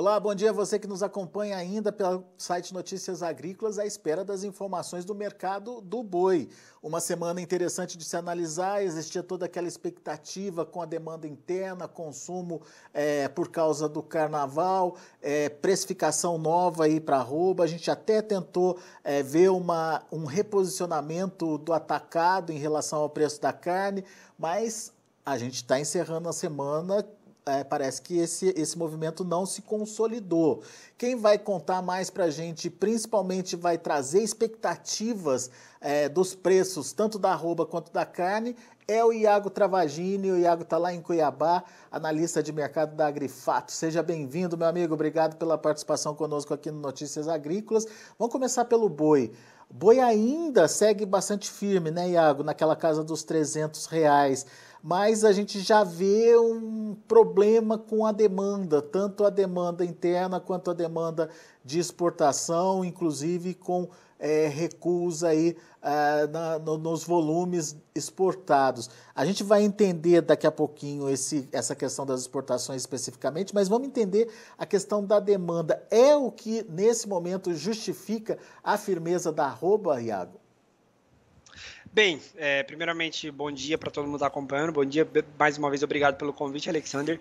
Olá, bom dia a você que nos acompanha ainda pelo site Notícias Agrícolas à espera das informações do mercado do boi. Uma semana interessante de se analisar, existia toda aquela expectativa com a demanda interna, consumo é, por causa do carnaval, é, precificação nova aí para arroba. A gente até tentou é, ver uma, um reposicionamento do atacado em relação ao preço da carne, mas a gente está encerrando a semana é, parece que esse, esse movimento não se consolidou. Quem vai contar mais para a gente, principalmente vai trazer expectativas é, dos preços, tanto da arroba quanto da carne, é o Iago Travagini. O Iago está lá em Cuiabá, analista de mercado da Agrifato. Seja bem-vindo, meu amigo. Obrigado pela participação conosco aqui no Notícias Agrícolas. Vamos começar pelo boi. Boi ainda segue bastante firme, né, Iago? Naquela casa dos 300 reais mas a gente já vê um problema com a demanda, tanto a demanda interna quanto a demanda de exportação, inclusive com é, aí é, na, no, nos volumes exportados. A gente vai entender daqui a pouquinho esse, essa questão das exportações especificamente, mas vamos entender a questão da demanda. É o que nesse momento justifica a firmeza da arroba, Iago? Bem, é, primeiramente, bom dia para todo mundo que tá acompanhando. Bom dia, mais uma vez, obrigado pelo convite, Alexander.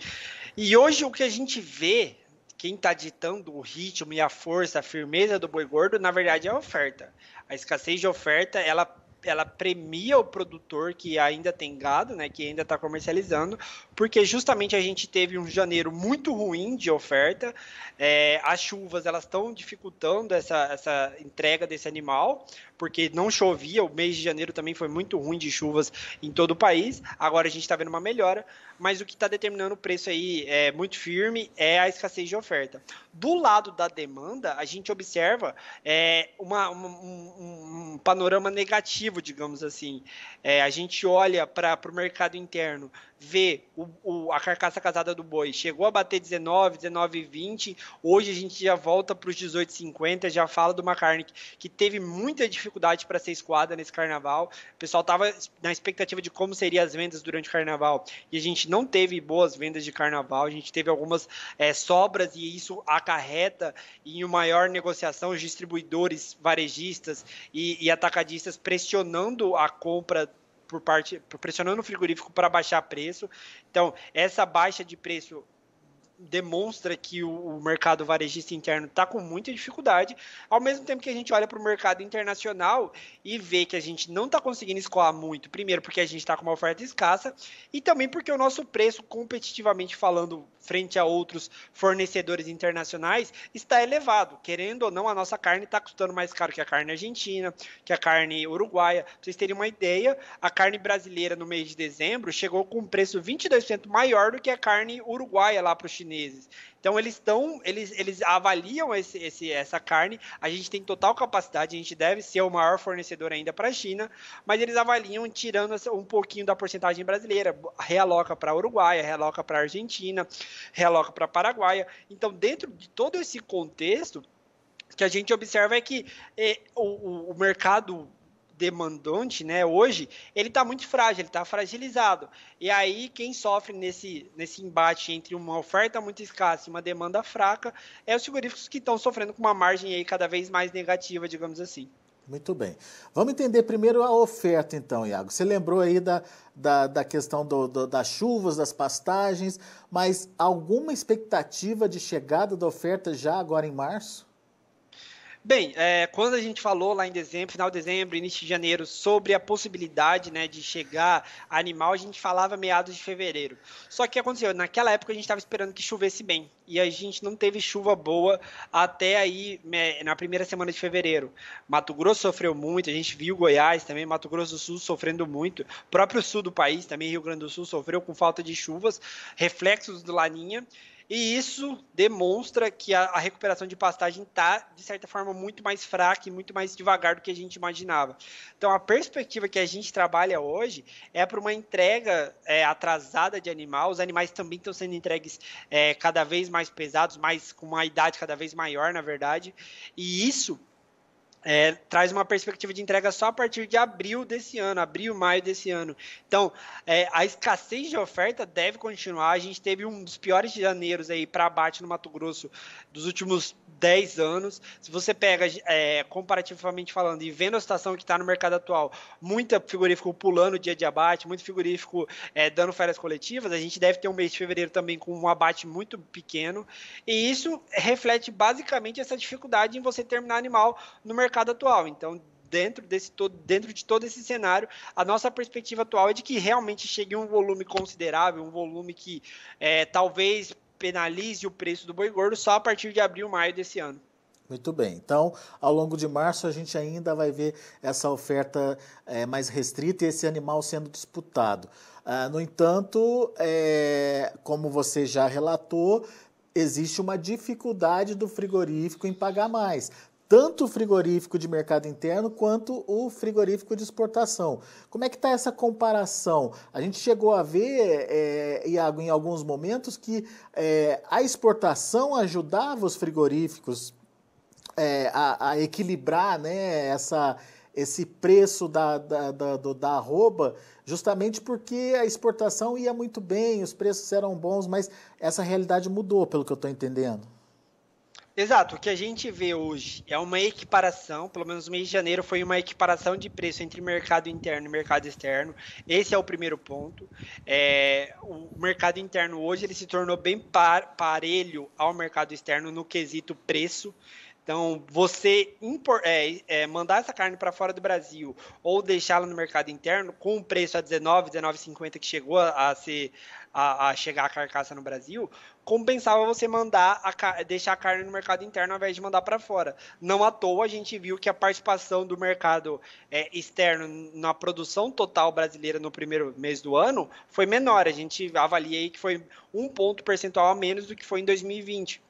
E hoje o que a gente vê, quem está ditando o ritmo e a força, a firmeza do boi gordo, na verdade é a oferta. A escassez de oferta, ela ela premia o produtor que ainda tem gado, né, que ainda está comercializando, porque justamente a gente teve um janeiro muito ruim de oferta, é, as chuvas elas estão dificultando essa, essa entrega desse animal, porque não chovia, o mês de janeiro também foi muito ruim de chuvas em todo o país. Agora a gente está vendo uma melhora, mas o que está determinando o preço aí é muito firme é a escassez de oferta. Do lado da demanda, a gente observa é, uma, uma, um, um, panorama negativo, digamos assim. É, a gente olha para o mercado interno ver o, o, a carcaça casada do boi chegou a bater 19, 19,20. Hoje a gente já volta para os 18,50. Já fala de uma carne que, que teve muita dificuldade para ser escoada nesse carnaval. O pessoal estava na expectativa de como seriam as vendas durante o carnaval e a gente não teve boas vendas de carnaval. A gente teve algumas é, sobras e isso acarreta em uma maior negociação. Os distribuidores, varejistas e, e atacadistas pressionando a compra por parte pressionando o frigorífico para baixar preço. Então, essa baixa de preço demonstra que o, mercado varejista interno está com muita dificuldade, ao mesmo tempo que a gente olha para o mercado internacional e vê que a gente não está conseguindo escoar muito, primeiro porque a gente está com uma oferta escassa e também porque o nosso preço, competitivamente falando, frente a outros fornecedores internacionais, está elevado. Querendo ou não, a nossa carne está custando mais caro que a carne argentina, que a carne uruguaia. Para vocês terem uma ideia, a carne brasileira no mês de dezembro chegou com um preço 22% maior do que a carne uruguaia lá para o chinês chineses. Então eles estão, eles, eles avaliam esse, esse, essa carne. A gente tem total capacidade, a gente deve ser o maior fornecedor ainda para a China, mas eles avaliam tirando um pouquinho da porcentagem brasileira, realoca para Uruguai, realoca para Argentina, realoca para Paraguai. Então dentro de todo esse contexto que a gente observa é que é, o, o mercado demandante, né, hoje, ele está muito frágil, ele está fragilizado. E aí, quem sofre nesse, nesse embate entre uma oferta muito escassa e uma demanda fraca é os frigoríficos que estão sofrendo com uma margem aí cada vez mais negativa, digamos assim. Muito bem. Vamos entender primeiro a oferta, então, Iago. Você lembrou aí da, da, da questão do, do, das chuvas, das pastagens, mas alguma expectativa de chegada da oferta já agora em março? Bem, é, quando a gente falou lá em dezembro, final de dezembro, início de janeiro, sobre a possibilidade né, de chegar animal, a gente falava meados de fevereiro. Só que aconteceu, naquela época a gente estava esperando que chovesse bem. E a gente não teve chuva boa até aí, né, na primeira semana de fevereiro. Mato Grosso sofreu muito, a gente viu Goiás também, Mato Grosso do Sul sofrendo muito. O próprio sul do país, também Rio Grande do Sul, sofreu com falta de chuvas, reflexos do Laninha. E isso demonstra que a, a recuperação de pastagem está, de certa forma, muito mais fraca e muito mais devagar do que a gente imaginava. Então, a perspectiva que a gente trabalha hoje é para uma entrega é, atrasada de animal. Os animais também estão sendo entregues é, cada vez mais pesados, mais com uma idade cada vez maior, na verdade. E isso é, traz uma perspectiva de entrega só a partir de abril desse ano, abril, maio desse ano. Então, é, a escassez de oferta deve continuar. A gente teve um dos piores janeiros aí para abate no Mato Grosso dos últimos 10 anos. Se você pega, é, comparativamente falando, e vendo a situação que está no mercado atual, muita frigorífico pulando o dia de abate, muito frigorífico é, dando férias coletivas, a gente deve ter um mês de fevereiro também com um abate muito pequeno. E isso reflete basicamente essa dificuldade em você terminar animal no mercado mercado atual. Então, dentro, desse todo, dentro de todo esse cenário, a nossa perspectiva atual é de que realmente chegue um volume considerável, um volume que é, talvez penalize o preço do boi gordo só a partir de abril, maio desse ano. Muito bem. Então, ao longo de março, a gente ainda vai ver essa oferta é, mais restrita e esse animal sendo disputado. Ah, no entanto, é, como você já relatou, existe uma dificuldade do frigorífico em pagar mais, tanto o frigorífico de mercado interno quanto o frigorífico de exportação. Como é que está essa comparação? A gente chegou a ver, é, Iago, em alguns momentos que é, a exportação ajudava os frigoríficos é, a, a, equilibrar né, essa, esse preço da, da, da, do, da arroba, justamente porque a exportação ia muito bem, os preços eram bons, mas essa realidade mudou, pelo que eu estou entendendo. Exato, o que a gente vê hoje é uma equiparação, pelo menos o mês de janeiro foi uma equiparação de preço entre mercado interno e mercado externo. Esse é o primeiro ponto. É, o mercado interno hoje ele se tornou bem par, parelho ao mercado externo no quesito preço. Então, você impor, é, é, mandar essa carne para fora do Brasil ou deixá-la no mercado interno com o preço a 19, 19,50 que chegou a, a ser a, a, chegar a carcaça no Brasil, compensava você mandar a, deixar a carne no mercado interno ao invés de mandar para fora. Não à toa a gente viu que a participação do mercado é, externo na produção total brasileira no primeiro mês do ano foi menor. A gente avalia aí que foi um ponto percentual a menos do que foi em 2020.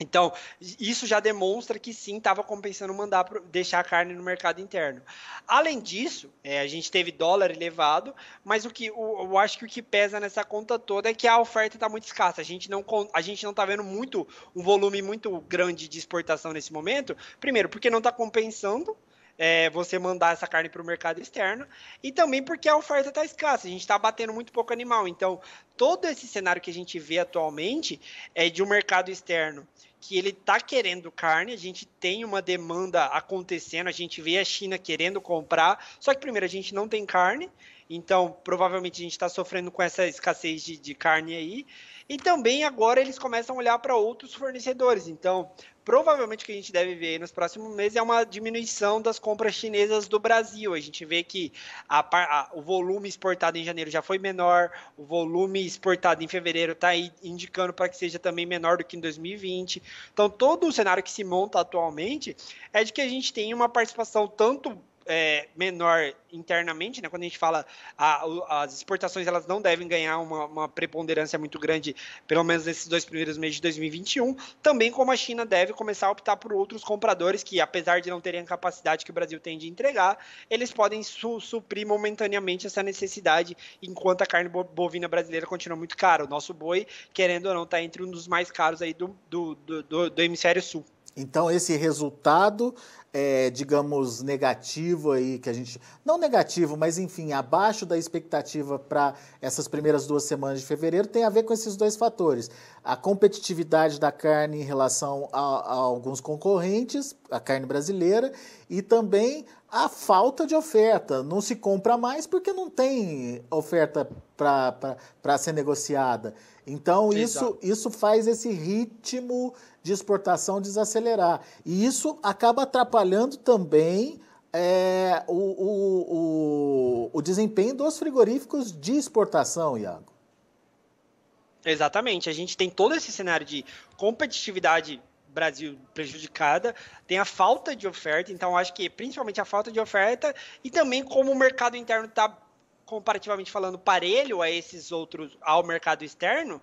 Então, isso já demonstra que sim, estava compensando mandar deixar a carne no mercado interno. Além disso, é, a gente teve dólar elevado, mas o que o, eu acho que o que pesa nessa conta toda é que a oferta está muito escassa. A gente não a gente não está vendo muito um volume muito grande de exportação nesse momento. Primeiro, porque não está compensando é, você mandar essa carne para o mercado externo e também porque a oferta está escassa, a gente está batendo muito pouco animal. Então, todo esse cenário que a gente vê atualmente é de um mercado externo que ele está querendo carne, a gente tem uma demanda acontecendo, a gente vê a China querendo comprar, só que primeiro a gente não tem carne então, provavelmente a gente está sofrendo com essa escassez de, de carne aí. E também agora eles começam a olhar para outros fornecedores. Então, provavelmente o que a gente deve ver nos próximos meses é uma diminuição das compras chinesas do Brasil. A gente vê que a, a, o volume exportado em janeiro já foi menor, o volume exportado em fevereiro está indicando para que seja também menor do que em 2020. Então, todo o cenário que se monta atualmente é de que a gente tem uma participação tanto é, menor internamente, né? Quando a gente fala a, as exportações, elas não devem ganhar uma, uma, preponderância muito grande, pelo menos nesses dois primeiros meses de 2021. Também como a China deve começar a optar por outros compradores que, apesar de não terem a capacidade que o Brasil tem de entregar, eles podem su suprir momentaneamente essa necessidade, enquanto a carne bovina brasileira continua muito cara. O nosso boi, querendo ou não, está entre um dos mais caros aí do, do, do, do hemisfério sul. Então, esse resultado, é, digamos, negativo aí, que a gente. Não negativo, mas enfim, abaixo da expectativa para essas primeiras duas semanas de fevereiro, tem a ver com esses dois fatores. A competitividade da carne em relação a, a alguns concorrentes, a carne brasileira, e também a falta de oferta. Não se compra mais porque não tem oferta para ser negociada. Então, isso, isso faz esse ritmo de exportação desacelerar. E isso acaba atrapalhando também é, o, o, o, o desempenho dos frigoríficos de exportação, Iago. Exatamente. A gente tem todo esse cenário de competitividade Brasil prejudicada, tem a falta de oferta, então acho que principalmente a falta de oferta e também como o mercado interno está comparativamente falando parelho a esses outros ao mercado externo,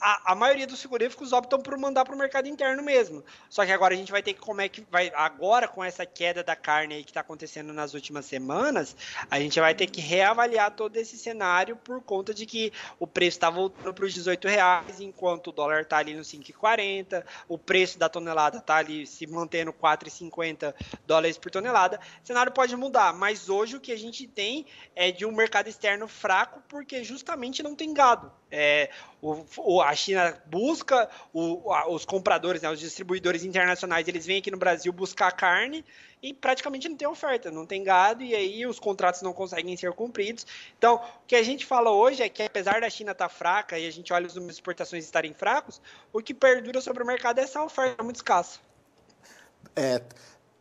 a, a, maioria dos frigoríficos optam por mandar para o mercado interno mesmo. Só que agora a gente vai ter que como é que vai agora com essa queda da carne aí que está acontecendo nas últimas semanas, a gente vai ter que reavaliar todo esse cenário por conta de que o preço está voltando para os 18 reais, enquanto o dólar está ali no 5,40, o preço da tonelada está ali se mantendo 4,50 dólares por tonelada. O cenário pode mudar, mas hoje o que a gente tem é de um mercado externo fraco porque justamente não tem gado. É, o, o, a China busca o, a, os compradores, né, os distribuidores internacionais, eles vêm aqui no Brasil buscar carne e praticamente não tem oferta, não tem gado e aí os contratos não conseguem ser cumpridos. Então, o que a gente fala hoje é que apesar da China estar tá fraca e a gente olha os números de exportações estarem fracos, o que perdura sobre o mercado é essa oferta muito escassa. É,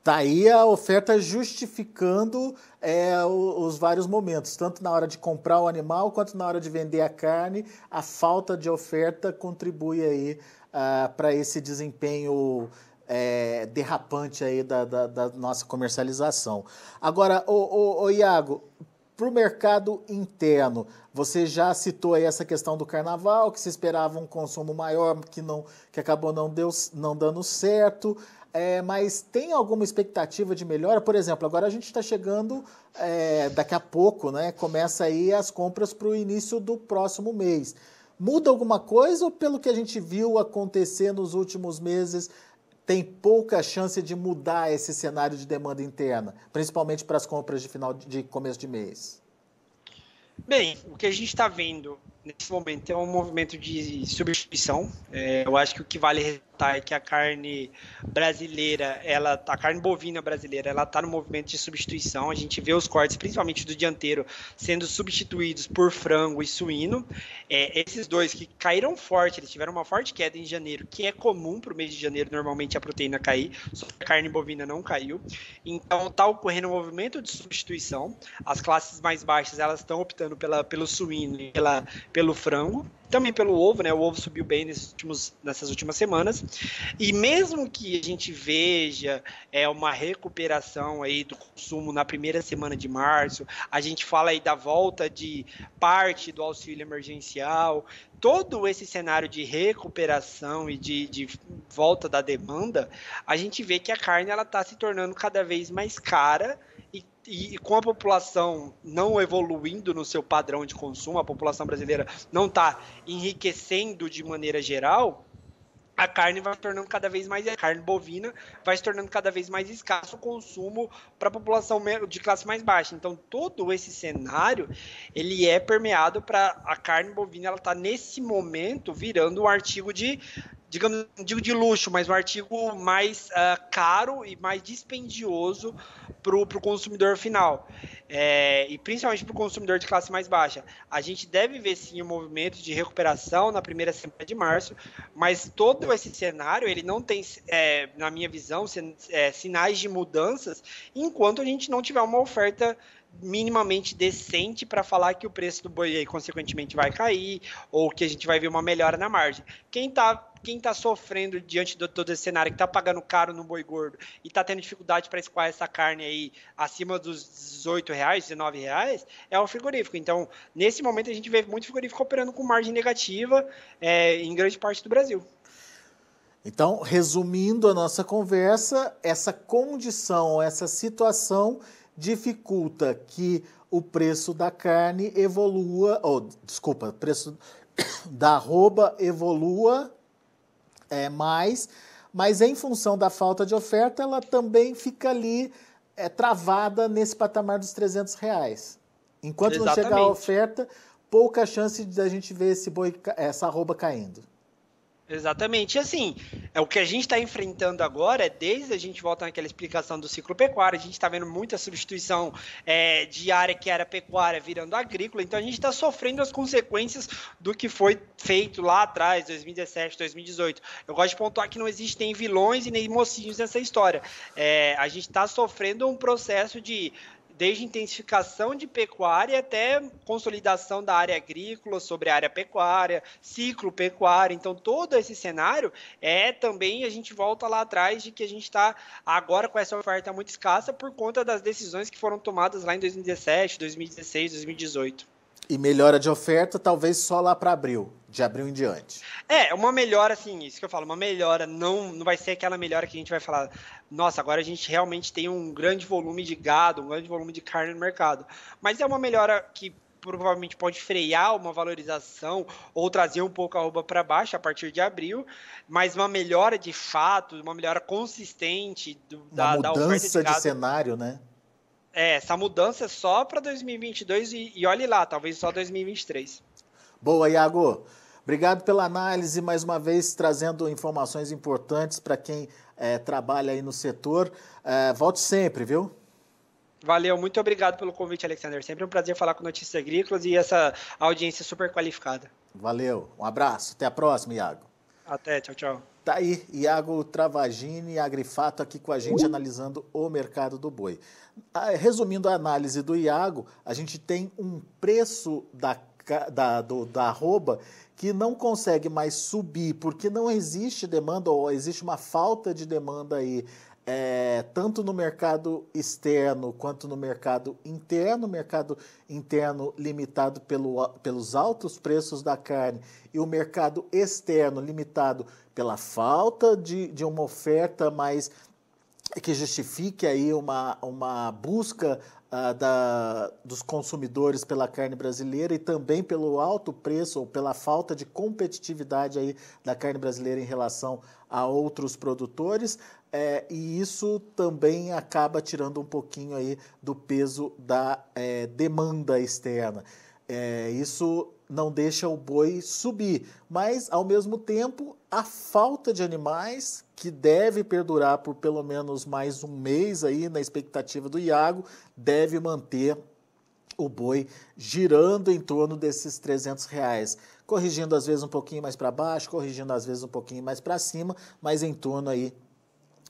Tá aí a oferta justificando é, os vários momentos, tanto na hora de comprar o animal quanto na hora de vender a carne, a falta de oferta contribui aí ah, para esse desempenho é, derrapante aí da, da, da, nossa comercialização. Agora, o, o, o Iago, para o mercado interno. Você já citou aí essa questão do carnaval, que se esperava um consumo maior, que, não, que acabou não, deu, não dando certo. É, mas tem alguma expectativa de melhora? Por exemplo, agora a gente está chegando, é, daqui a pouco, né? Começa aí as compras para o início do próximo mês. Muda alguma coisa ou pelo que a gente viu acontecer nos últimos meses, tem pouca chance de mudar esse cenário de demanda interna, principalmente para as compras de final de começo de mês? Bem, o que a gente está vendo nesse momento é um movimento de substituição. É, eu acho que o que vale ressaltar é que a carne brasileira, ela, tá, a carne bovina brasileira, ela está no movimento de substituição. A gente vê os cortes, principalmente do dianteiro, sendo substituídos por frango e suíno. É, esses dois que caíram forte, eles tiveram uma forte queda em janeiro, que é comum para o mês de janeiro normalmente a proteína cair, só que a carne bovina não caiu. Então está ocorrendo um movimento de substituição. As classes mais baixas elas estão optando pela, pelo suíno e pela pelo frango, também pelo ovo, né? O ovo subiu bem nesses últimos, nessas últimas semanas. E mesmo que a gente veja é uma recuperação aí do consumo na primeira semana de março, a gente fala aí da volta de parte do auxílio emergencial, todo esse cenário de recuperação e de, de volta da demanda, a gente vê que a carne ela está se tornando cada vez mais cara e, e, com a população não evoluindo no seu padrão de consumo, a população brasileira não está enriquecendo de maneira geral, a carne vai se tornando cada vez mais a carne bovina vai se tornando cada vez mais escasso o consumo para a população de classe mais baixa. Então todo esse cenário ele é permeado para a carne bovina ela está nesse momento virando um artigo de digamos, não digo de luxo, mas um artigo mais uh, caro e mais dispendioso para o consumidor final. É, e principalmente para o consumidor de classe mais baixa. A gente deve ver sim um movimento de recuperação na primeira semana de março, mas todo esse cenário ele não tem, é, na minha visão, é, sinais de mudanças enquanto a gente não tiver uma oferta minimamente decente para falar que o preço do boi aí, consequentemente vai cair ou que a gente vai ver uma melhora na margem. Quem está quem está sofrendo diante de todo esse cenário, que está pagando caro no boi gordo e está tendo dificuldade para escoar essa carne aí acima dos 18 reais, 19 reais, é o frigorífico. Então, nesse momento, a gente vê muito frigorífico operando com margem negativa é, em grande parte do Brasil. Então, resumindo a nossa conversa, essa condição, essa situação dificulta que o preço da carne evolua, ou desculpa, preço da arroba evolua é, mais, mas em função da falta de oferta, ela também fica ali é, travada nesse patamar dos 300 reais. Enquanto Exatamente. não chegar a oferta, pouca chance da gente ver esse boi, essa arroba caindo. Exatamente. E assim, é o que a gente está enfrentando agora é desde a gente volta naquela explicação do ciclo pecuário, a gente está vendo muita substituição é, de área que era pecuária virando agrícola, então a gente está sofrendo as consequências do que foi feito lá atrás, 2017, 2018. Eu gosto de pontuar que não existem vilões e nem mocinhos nessa história. É, a gente está sofrendo um processo de desde intensificação de pecuária até consolidação da área agrícola sobre a área pecuária, ciclo pecuário. Então, todo esse cenário é também a gente volta lá atrás de que a gente está agora com essa oferta muito escassa por conta das decisões que foram tomadas lá em 2017, 2016, 2018. E melhora de oferta, talvez só lá para abril, de abril em diante. É, uma melhora, assim, isso que eu falo, uma melhora, não, não vai ser aquela melhora que a gente vai falar, nossa, agora a gente realmente tem um grande volume de gado, um grande volume de carne no mercado. Mas é uma melhora que provavelmente pode frear uma valorização ou trazer um pouco a roupa para baixo a partir de abril, mas uma melhora de fato, uma melhora consistente do, uma da, mudança da oferta de, de cenário, né? É, essa mudança é só para 2022 e, e olhe lá, talvez só 2023. Boa, Iago. Obrigado pela análise, mais uma vez trazendo informações importantes para quem é, trabalha aí no setor. É, volte sempre, viu? Valeu, muito obrigado pelo convite, Alexander. Sempre um prazer falar com Notícias Agrícolas e essa audiência super qualificada. Valeu, um abraço, até a próxima, Iago. Até, tchau, tchau. Tá aí, Iago Travagini, Agrifato, aqui com a gente, analisando o mercado do boi. Ah, resumindo a análise do Iago, a gente tem um preço da, da, do, da arroba que não consegue mais subir porque não existe demanda ou existe uma falta de demanda aí é, tanto no mercado externo quanto no mercado interno, mercado interno limitado pelo, pelos altos preços da carne e o mercado externo limitado pela falta de, de uma oferta mais que justifique aí uma, uma busca uh, da, dos consumidores pela carne brasileira e também pelo alto preço ou pela falta de competitividade aí da carne brasileira em relação a outros produtores, é, e isso também acaba tirando um pouquinho aí do peso da é, demanda externa. É, isso não deixa o boi subir, mas ao mesmo tempo a falta de animais que deve perdurar por pelo menos mais um mês aí na expectativa do Iago deve manter o boi girando em torno desses 300 reais, corrigindo às vezes um pouquinho mais para baixo, corrigindo às vezes um pouquinho mais para cima, mas em torno aí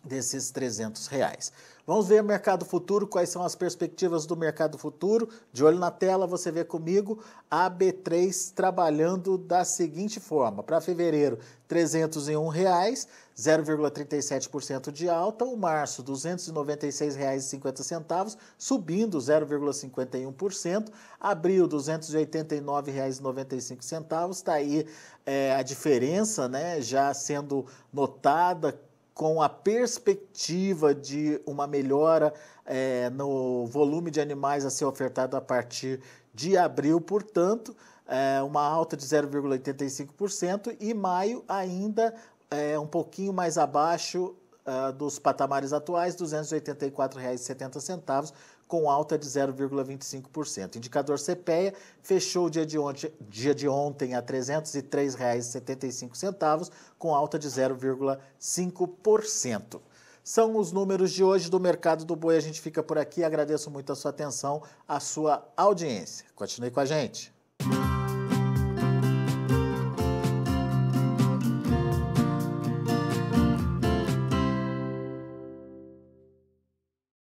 desses 300 reais. Vamos ver o mercado futuro, quais são as perspectivas do mercado futuro. De olho na tela, você vê comigo a B3 trabalhando da seguinte forma: para fevereiro, R$ 301,00, 0,37% de alta, o março, R$ 296,50, subindo 0,51%, abril, R$ 289,95, está aí é, a diferença né, já sendo notada com a perspectiva de uma melhora é, no volume de animais a ser ofertado a partir de abril, portanto, é, uma alta de 0,85% e maio ainda é, um pouquinho mais abaixo é, dos patamares atuais, R$ 284,70 com alta de 0,25%. O indicador CPEA fechou o dia de ontem, dia de ontem a R$ 303,75, com alta de 0,5%. São os números de hoje do mercado do boi. A gente fica por aqui. Agradeço muito a sua atenção, a sua audiência. Continue com a gente.